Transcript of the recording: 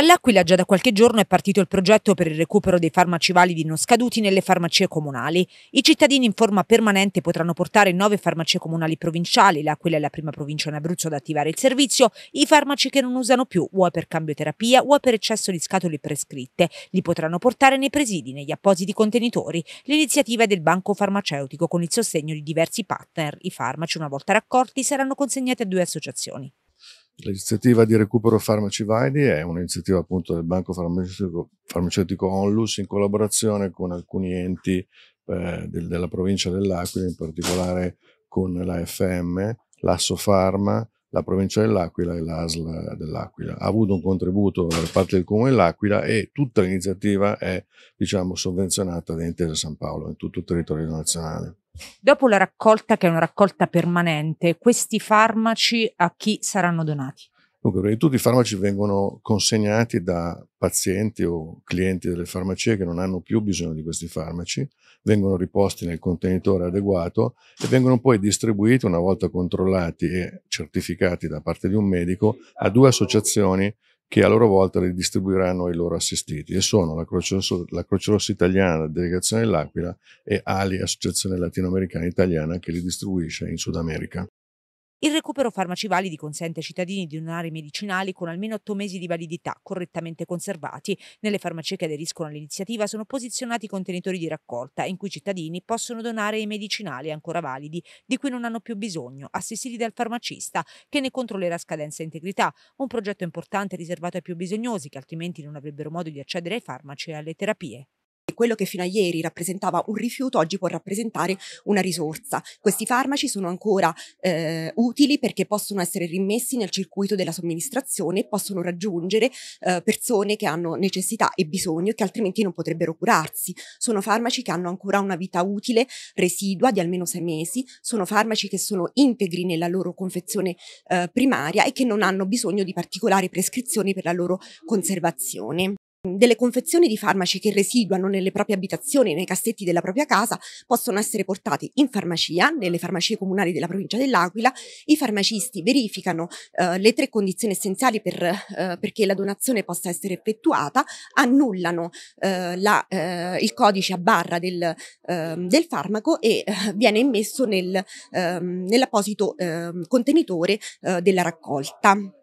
All'Aquila già da qualche giorno è partito il progetto per il recupero dei farmaci validi non scaduti nelle farmacie comunali. I cittadini in forma permanente potranno portare nove farmacie comunali provinciali, l'Aquila è la prima provincia in Abruzzo ad attivare il servizio, i farmaci che non usano più, o per cambioterapia o per eccesso di scatole prescritte. Li potranno portare nei presidi, negli appositi contenitori. L'iniziativa è del Banco Farmaceutico con il sostegno di diversi partner. I farmaci, una volta raccolti, saranno consegnati a due associazioni. L'iniziativa di recupero farmaci Vaidi è un'iniziativa appunto del Banco Farmaceutico, Farmaceutico Onlus in collaborazione con alcuni enti eh, del, della provincia dell'Aquila, in particolare con l'AFM, l'Assofarma, la provincia dell'Aquila e l'ASL dell'Aquila. Ha avuto un contributo da parte del comune dell'Aquila e tutta l'iniziativa è diciamo, sovvenzionata da Intesa San Paolo in tutto il territorio nazionale. Dopo la raccolta, che è una raccolta permanente, questi farmaci a chi saranno donati? Dunque, prima di tutto i farmaci vengono consegnati da pazienti o clienti delle farmacie che non hanno più bisogno di questi farmaci, vengono riposti nel contenitore adeguato e vengono poi distribuiti, una volta controllati e certificati da parte di un medico, a due associazioni che a loro volta li distribuiranno ai loro assistiti e sono la Croce, la Croce Rossa Italiana, la Delegazione dell'Aquila e ALI, Associazione Latinoamericana Italiana, che li distribuisce in Sud America. Il recupero farmaci validi consente ai cittadini di donare medicinali con almeno 8 mesi di validità, correttamente conservati. Nelle farmacie che aderiscono all'iniziativa sono posizionati contenitori di raccolta in cui i cittadini possono donare i medicinali ancora validi, di cui non hanno più bisogno, assistiti dal farmacista che ne controllerà scadenza e integrità. Un progetto importante riservato ai più bisognosi che altrimenti non avrebbero modo di accedere ai farmaci e alle terapie quello che fino a ieri rappresentava un rifiuto oggi può rappresentare una risorsa. Questi farmaci sono ancora eh, utili perché possono essere rimessi nel circuito della somministrazione e possono raggiungere eh, persone che hanno necessità e bisogno che altrimenti non potrebbero curarsi. Sono farmaci che hanno ancora una vita utile residua di almeno sei mesi, sono farmaci che sono integri nella loro confezione eh, primaria e che non hanno bisogno di particolari prescrizioni per la loro conservazione. Delle confezioni di farmaci che residuano nelle proprie abitazioni, nei cassetti della propria casa, possono essere portati in farmacia, nelle farmacie comunali della provincia dell'Aquila. I farmacisti verificano eh, le tre condizioni essenziali per, eh, perché la donazione possa essere effettuata, annullano eh, la, eh, il codice a barra del, eh, del farmaco e eh, viene immesso nel, eh, nell'apposito eh, contenitore eh, della raccolta.